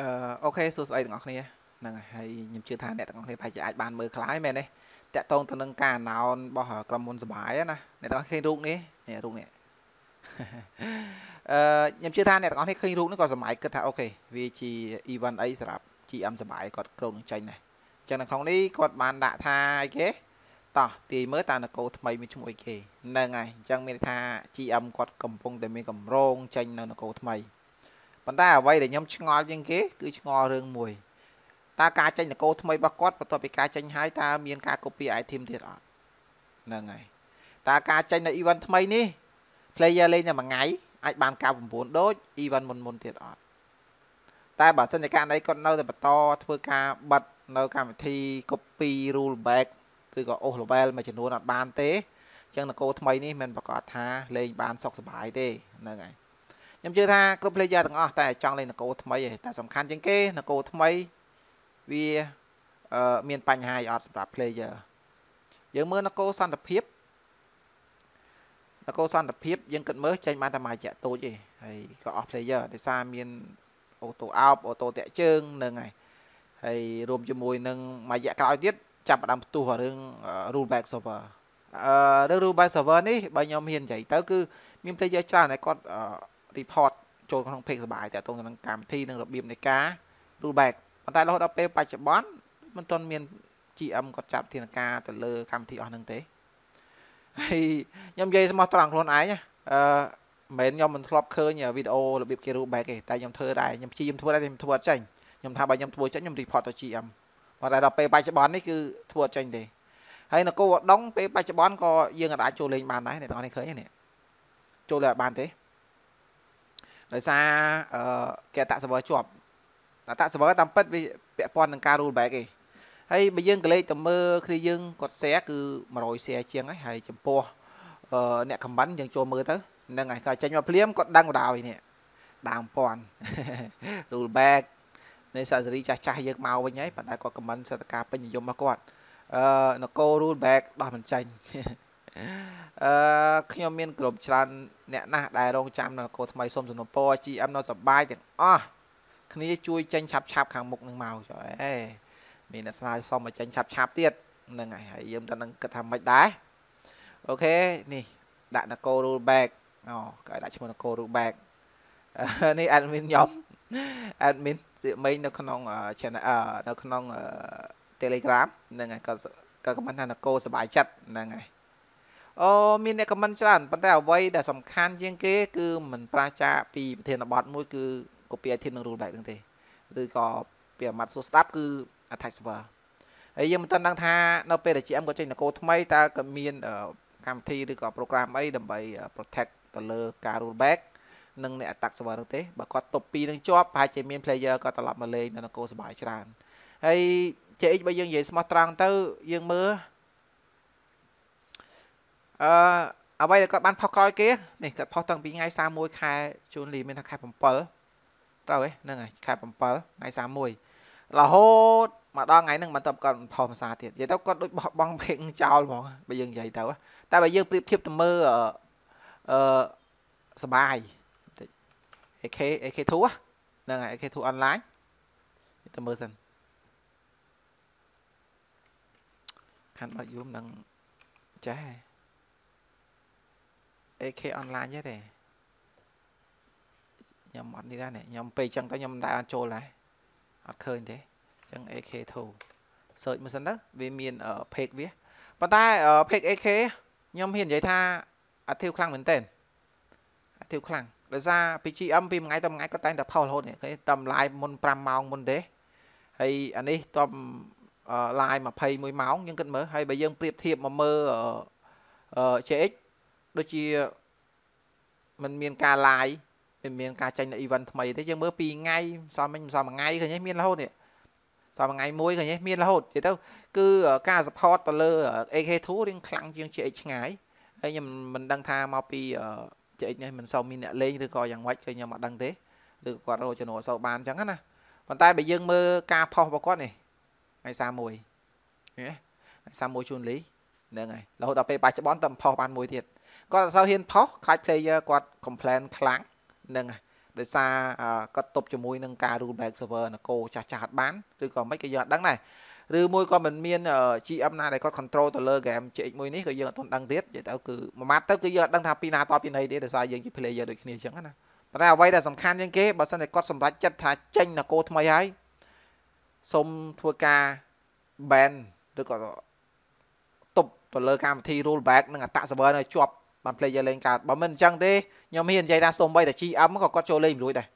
អឺអូខេសួស្តីទាំងអស់គ្នាហ្នឹងហើយខ្ញុំជឿថាអ្នកទាំងអស់គ្នាប្រហែលជាអាចបានមើលខ្លាយមែនទេតាក់ទងទៅនឹងការ announce របស់ក្រុមហ៊ុនសបាយណាអ្នកទាំងអស់គ្នាឃើញរូបនេះនេះរូបនេះអឺខ្ញុំជឿថាអ្នកទាំងអស់គ្នាឃើញរូបនេះក៏សម័យគិតថាអូខេវាជា event អីសម្រាប់ GM សបាយគាត់ក្រុមនឹងចេញដែរអញ្ចឹងនៅក្នុងនេះគាត់បានដាក់ថាអីគេតោះទាយមើលតើនគរថ្មីមានឈ្មោះអីគេហ្នឹងហើយអញ្ចឹងមានថា GM គាត់កំពុងតែមានកម្រងចេញនៅនគរថ្មីប៉ុន្តែអ្វីដែលខ្ញុំឆ្ងល់ជាងគេគឺឆ្ងល់រឿងមួយតើការចេញតកោថ្មីរបស់គាត់បន្ទាប់ពីការចេញហើយតើមាន ការ copy item ទៀតអត់ហ្នឹងហើយតើការចេញនៅ event ថ្មីនេះ player លេងតែមួយថ្ងៃអាចបានការ9ដូច event មុនមុនទៀតអត់តែបើសិនជាការណីគាត់នៅតែបន្តធ្វើការបិទនៅកម្មវិធី copy rule back ឬក៏អូស level មួយចំនួនអត់បានទេអញ្ចឹងតកោថ្មីនេះមិនប្រកាសថាលេងបាន សុខសប្បាយទេហ្នឹងហើយខ្ញុំជឿថាគ្រប់ player ទាំងអស់តែចង់លេងនគរថ្មីឯងតែសំខាន់ជាងគេនគរថ្មីវាមានបញ្ហាអីអត់សម្រាប់ player យើងមើលនគរសន្តិភាពនគរសន្តិភាពយើងគិតមើលចេញបានតែមួយរយៈតូចឯងហើយក៏អស់ player ដោយសារមានអូតូអោបអូតូតាក់ជើងនឹងហើយហើយរួមជាមួយនឹងមួយរយៈក្រោយទៀតចាប់ផ្ដើមផ្ទុះរឿង rule back server អឺរឿង rule back server នេះបើខ្ញុំហ៊ាននិយាយទៅគឺ មាន player ច្រើនតែគាត់ report ចូលក្នុង page សបាយតាក់ទងទៅនឹងកម្មវិធីនិងរបៀបនៃការ rollback ប៉ុន្តែរហូតដល់ពេលបច្ចុប្បន្នមិនទាន់មាន GM គាត់ចាត់វិធានការទៅលើកម្មវិធីអស់ហ្នឹងទេហើយខ្ញុំនិយាយស្មោះត្រង់ខ្លួនឯងណាអឺមិនខ្ញុំមិនធ្លាប់ឃើញវីដេអូរបៀបគេ rollback ទេតែខ្ញុំធ្វើដែរខ្ញុំព្យាយាមធ្វើដែរខ្ញុំធ្វើអត់ចេញខ្ញុំថាបើខ្ញុំធ្វើចេញខ្ញុំ report ទៅ GM ប៉ុន្តែដល់ពេលបច្ចុប្បន្ននេះគឺធ្វើអត់ចេញទេហើយនគរឧដុង្គពេលបច្ចុប្បន្នក៏យើងអាចចូលលេងបានដែរអ្នកនរនេះឃើញទេចូលលេងបានទេដោយសារអឺគេអតសវជាប់អតសវតាមពិតវាពាក់ព័ន្ធនឹងការ rule back ឯងហើយបើយើងក៏លេខទៅមើលគ្នាយើងគាត់ share គឺ100 share ជាងហើយហើយចំពោះអឺអ្នក comment យើងចូលមើលទៅនឹងឯងគាត់ចេញមកភ្លាមគាត់ដឹងបណ្ដោយនេះដើមពាន់ rule back នៃសាសរីចាស់ចាស់យើងមកវិញហើយប៉ុន្តែគាត់ comment សតការពេញនិយមរបស់គាត់អឺនគរ rule back ដោះមិនចាញ់អឺខ្ញុំមានក្រុមច្រើនអ្នកណាស់ដែលរងចាំនៅកោថ្មីសុំសំណពរ GM នៅសបាយទាំងអស់គ្នាជួយចេញឆាប់ឆាប់ខាងមុខនឹងមកចុះអេមានអ្នកស្នើសុំឲ្យចេញឆាប់ឆាប់ទៀតហ្នឹងហើយហើយយើងទៅនឹងគិតថាមិនដែរអូខេនេះដាក់នគរ rule back អូគេដាក់ឈ្មោះនគរ rule back នេះ admin ខ្ញុំ admin សិមីនៅក្នុង channel នៅក្នុង Telegram ហ្នឹងហើយក៏ក៏មិនថានគរសុបាយចិត្តហ្នឹងហើយអូមានអ្នកខមមិនច្រើនប៉ុន្តែអ្វីដែលសំខាន់ជាងគេ គឺមិនប្រាចាពីប្រធានបទមួយគឺ copy item នឹង rule back នឹងទេ ឬក៏ពីអាម៉ាត់សួរស្ដាប់គឺ attach server ហើយយើងមិនទាន់ដឹងថានៅពេលដែល GM គាត់ចេញនគរថ្មីតើក៏មានកម្មវិធីឬក៏ program អីដើម្បី protect ទៅលើការ rule back និងអ្នក attack server នោះទេបើគាត់តប2នឹងជាប់ប្រហែលជាមាន player គាត់ត្រឡប់មកលេងនៅនគរសុបាយច្រើនហើយ JX បើយើងនិយាយស្មោះត្រង់ទៅយើងមើលអឺអ្វីដែលគាត់បានផុសក្រោយគេ នេះគាត់ផុសតាំងពីថ្ងៃ31ខែជូនលីមានថាខែ7ត្រូវទេហ្នឹងហើយខែ7ថ្ងៃ31រហូតមកដល់ថ្ងៃហ្នឹងបន្តគាត់ផុសភាសាទៀតនិយាយទៅគាត់ដូចបោះបង់ពេកចោលហ្មងបើយើងនិយាយទៅតែបើយើងប្រៀបធៀបទៅមើលអឺសបាយ AK AK2 ហ្នឹងហើយ AK2 online ទៅមើលសិនខាន់បើយូមនឹងចេះ AK online ទេទេខ្ញុំអត់នេះដែរខ្ញុំពេលអញ្ចឹងទៅខ្ញុំដែរអត់ចូលដែរអត់ឃើញទេអញ្ចឹង AK2 search មកសិនទៅវាមាន page វាប៉ុន្តែ page AK ខ្ញុំហ៊ាននិយាយថាអាធិវខ្លាំងមែនតើអាធិវខ្លាំងដោយសារពី GM ពីថ្ងៃទៅថ្ងៃគាត់តែងតែផុសរហូតនេះឃើញតំ live មុន5ម៉ោងមុនទេហើយអានេះតំ live 21ម៉ោងយើងគិតមើលហើយបើយើងប្រៀបធៀបមកមើល JX ដូចជាมันមានការឡាយមិនមានការចេញនៅ event ថ្មីទេយើងមើល2ថ្ងៃមិនសមមិនសមមួយថ្ងៃឃើញទេមានរហូតនេះសមមួយថ្ងៃមួយឃើញទេមានរហូតទៀតទៅគឺការ support ទៅលើ AK2 រៀងខ្លាំងជាង GH ឆ្ងាយហើយខ្ញុំមិនដឹងថាមកពី GH នេះមិនសូវមានអ្នកលេងឬក៏យ៉ាងម៉េចគឺខ្ញុំអត់ដឹងទេឬគាត់រកចំណូលសូវបានអញ្ចឹងណាប៉ុន្តែបើយើងមើលការផុសរបស់គាត់នេះថ្ងៃ31ហ៎31ជូនលីហ្នឹងហើយរហូតដល់ពេលបច្ចុប្បន្នតែផុសបានមួយទៀតគាត់អត់សូវហ៊ានផុសខ្លាច player គាត់ complain ខ្លាំងនឹងដោយសារគាត់ទប់ជាមួយ នឹងការ rule back server នគរចាស់ចាស់បានឬក៏មិនក៏យើងអត់ដឹងដែរឬមួយក៏មិនមាន GM ណាដែលគាត់ control ទៅលើ game CX មួយនេះក៏យើងអត់ដឹងទៀតនិយាយទៅគឺមួយម៉ាត់ទៅគឺយើងអត់ដឹងថាពីណាតបពីណីទេដោយសារយើងជា player ដូចគ្នាអញ្ចឹងណាប៉ុន្តែអ្វីដែលសំខាន់ជាងគេបើសិនតែគាត់សម្រេចចិត្តថាចេញនគរថ្មីហើយសូមធ្វើការ ban ឬក៏ទប់ទៅលើកម្មវិធី rollback និងអត្ត server នៅជាប់បានភ្លេចយកលេងកើតបើមិនអញ្ចឹងទេខ្ញុំហ៊ាននិយាយថាសូម្បីតែ GM ក៏គាត់ចូលលេងមិនរួចដែរ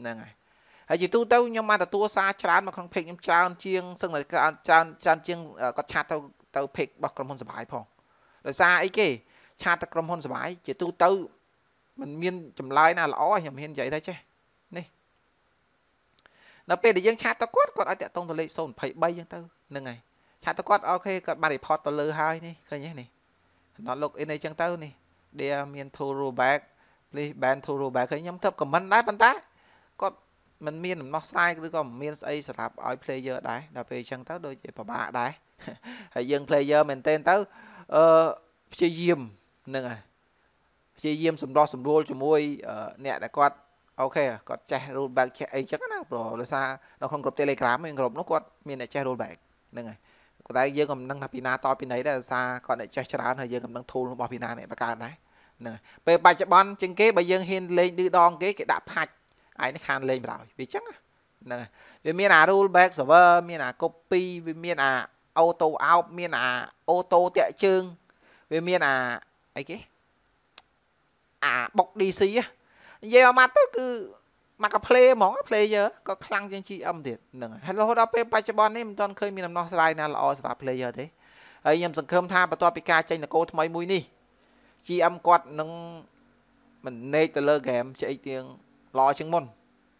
ហ្នឹងហើយហើយជាទូទៅខ្ញុំបានទទួលសារច្រើនមកក្នុងពេកខ្ញុំច្រើន ជាងសឹងតែច្រើនច្រើនជាងគាត់ឆាតទៅទៅពេករបស់ក្រុមហ៊ុនសបាយផងដោយសារអីគេ ឆាតទៅក្រុមហ៊ុនសបាយជាទូទៅมันមានចម្លើយណាល្អខ្ញុំហ៊ាននិយាយថាចេះនេះនៅពេលដែលយើងឆាតទៅគាត់គាត់ឲ្យតាក់ទងទៅលេខ023អញ្ចឹងទៅហ្នឹងហើយឆាតទៅគាត់អូខេគាត់បាន report ទៅលើហើយនេះឃើញទេនេះ not log in អីចឹងទៅនេះ there មាន to rollback please ban to rollback ឃើញខ្ញុំធ្វើ comment ដែរប៉ុន្តែគាត់มันមានដំណោះស្រាយឬក៏មានស្អីសម្រាប់ឲ្យ player ដែរដល់ពេលអញ្ចឹងទៅដូចជាពិបាកដែរហើយយើង player មែនតើទៅអឺព្យាយាមហ្នឹងហើយព្យាយាមសម្ដោះសម្រួលជាមួយអ្នកដែលគាត់អូខេគាត់ចេះ rollback ចេះអីចឹងណាព្រោះដោយសារនៅក្នុងក្រុម Telegram មានក្រុមនោះគាត់មានអ្នកចេះ rollback ហ្នឹងហើយប៉ុន្តែយើងក៏មិនដឹងថាពីណាតពីណីដែរដោយសារគាត់អ្នកចេះច្រើនហើយយើងក៏មិនដឹង tool របស់ពីណាអ្នកបង្កើតដែរហ្នឹងពេលបច្ចុប្បន្នជាងគេបើយើងហ៊ានលេងឌឺដង គេគេដាក់ផាច់ឯនេះខានលេងបណ្ដោយវាអញ្ចឹងហ្នឹងវាមានអា rule back server មានអា copy វាមានអា auto out មានអា auto តាក់ជើងវាមានអាអីគេអាបុក DC និយាយមកទៅគឺមកក៏ play ហ្មង player ក៏ខ្លាំងជាង GM ទៀតហ្នឹងហើយរហូតដល់ពេលបច្ចុប្បន្ននេះមិនទាន់ឃើញមានដំណោះស្រាយណាល្អសម្រាប់ player ទេហើយខ្ញុំសង្ឃឹមថាបន្ទាប់ពីការចេញនគរថ្មីមួយនេះ GM គាត់នឹងមិនណេកទៅលើ game ជែកទៀងល្អជាងមុន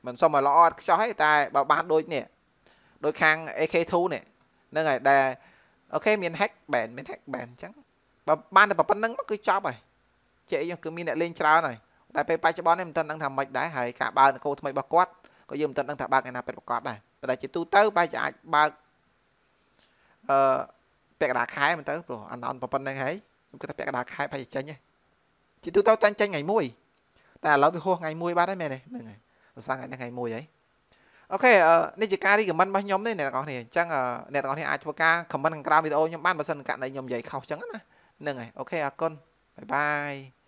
មិនសុំឲ្យល្អអត់ខ្ចោះទេតែបើបានដូចនេះដូចខាង AK2 នេះហ្នឹងហើយដែលអូខេមាន hack ban មាន hack ban អញ្ចឹងបើបានតែប៉ុណ្្នឹងមកគឺចប់ហើយជែកយើងគឺមានអ្នកលេងច្រើនហើយតែពេលបច្ចុប្បន្ននេះមិនទាន់ដឹងថាម៉េចដែរហើយការបើកនគរថ្មីរបស់គាត់ក៏យើងមិនទាន់ដឹងថាបើកឯណាពិតប្រាកដដែរប៉ុន្តែជាទូទៅបែរជាអាចបើកអឺពាក់កណ្ដាលខែមិនទៅព្រោះអណ្ដោនប៉ុណ្្នឹងហើយខ្ញុំគិតថាពាក់កណ្ដាលខែបែរជាចេញជាទូទៅចាញ់ចេញថ្ងៃមួយតែឥឡូវវាហួសថ្ងៃមួយបាត់ហើយមែនទេហ្នឹងហើយប្រសាថ្ងៃថ្ងៃមួយហើយអូខេនេះជាការរីកមិនរបស់ខ្ញុំទេអ្នកទាំងអស់គ្នាអញ្ចឹងអ្នកទាំងអស់គ្នាអាចធ្វើការខមមិនខាងក្រៅវីដេអូខ្ញុំបានបើសិនករណីខ្ញុំនិយាយខុសអញ្ចឹងណាហ្នឹងហើយអូខេអរគុណបាយបាយ